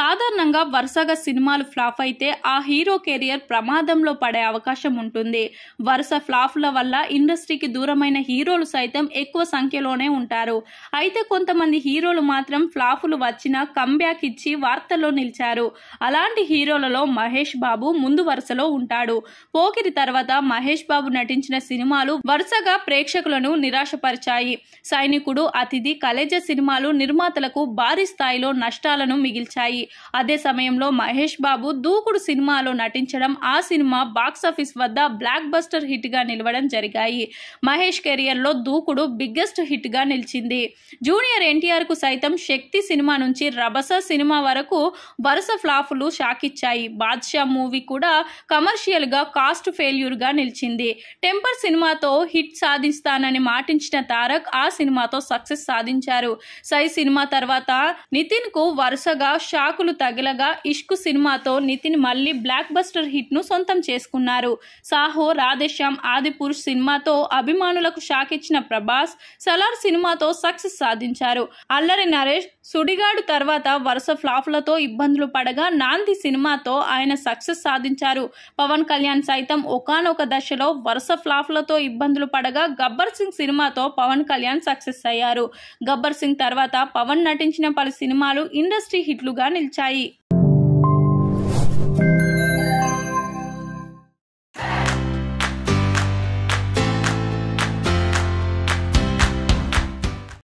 సాధారణంగా వరుసగా సినిమాలు ఫ్లాప్ అయితే ఆ హీరో కెరియర్ ప్రమాదంలో పడే అవకాశం ఉంటుంది వరుస ఫ్లాప్ల వల్ల ఇండస్ట్రీకి దూరమైన హీరోలు సైతం ఎక్కువ సంఖ్యలోనే ఉంటారు అయితే కొంతమంది హీరోలు మాత్రం ఫ్లాపులు వచ్చినా కంబ్యాక్ ఇచ్చి వార్తల్లో నిలిచారు అలాంటి హీరోలలో మహేష్ బాబు ముందు వరుసలో ఉంటాడు పోకిరి తర్వాత మహేష్ బాబు నటించిన సినిమాలు వరుసగా ప్రేక్షకులను నిరాశపరిచాయి సైనికుడు అతిథి కలేజ సినిమాలు నిర్మాతలకు భారీ స్థాయిలో నష్టాలను మిగిల్చాయి అదే సమయంలో మహేష్ బాబు దూకుడు సినిమాలో నటించడం ఆ సినిమా బాక్సాఫీస్ వద్ద బ్లాక్ బస్టర్ హిట్ గా నిలవడం జరిగాయి మహేష్ కెరియర్లో దూకుడు బిగ్గెస్ట్ హిట్గా నిలిచింది జూనియర్ ఎన్టీఆర్ కు సైతం శక్తి సినిమా నుంచి రభస సినిమా వరకు వరుస ఫ్లాపులు షాకిచ్చాయి బాద్షా మూవీ కూడా కమర్షియల్గా కాస్ట్ ఫెయిల్యూర్ గా నిలిచింది టెంపర్ సినిమాతో హిట్ సాధిస్తానని మాటించిన తారక్ ఆ సినిమాతో సక్సెస్ సాధించారు సై సినిమా తర్వాత నితిన్ కు వరుసగా షాక్ షాకులు తగిలగా ఇష్కు సినిమాతో నితిన్ మళ్ళీ బ్లాక్ బస్టర్ హిట్ను సొంతం చేసుకున్నారు సాహో రాధేశ్యామ్ ఆది పురుష్ సినిమాతో అభిమానులకు షాక్ ఇచ్చిన ప్రభాస్ సలార్ సినిమాతో సక్సెస్ సాధించారు అల్లరి నరేష్ సుడిగాడు తర్వాత వరుస ఫ్లాఫ్లతో ఇబ్బందులు పడగా నాంది సినిమాతో ఆయన సక్సెస్ సాధించారు పవన్ కళ్యాణ్ సైతం ఒకనొక దశలో వరుస ఫ్లాఫ్లతో ఇబ్బందులు పడగా గబ్బర్ సింగ్ సినిమాతో పవన్ కళ్యాణ్ సక్సెస్ అయ్యారు గబ్బర్ సింగ్ తర్వాత పవన్ నటించిన పలు సినిమాలు ఇండస్ట్రీ హిట్లుగా मिल मिलचाई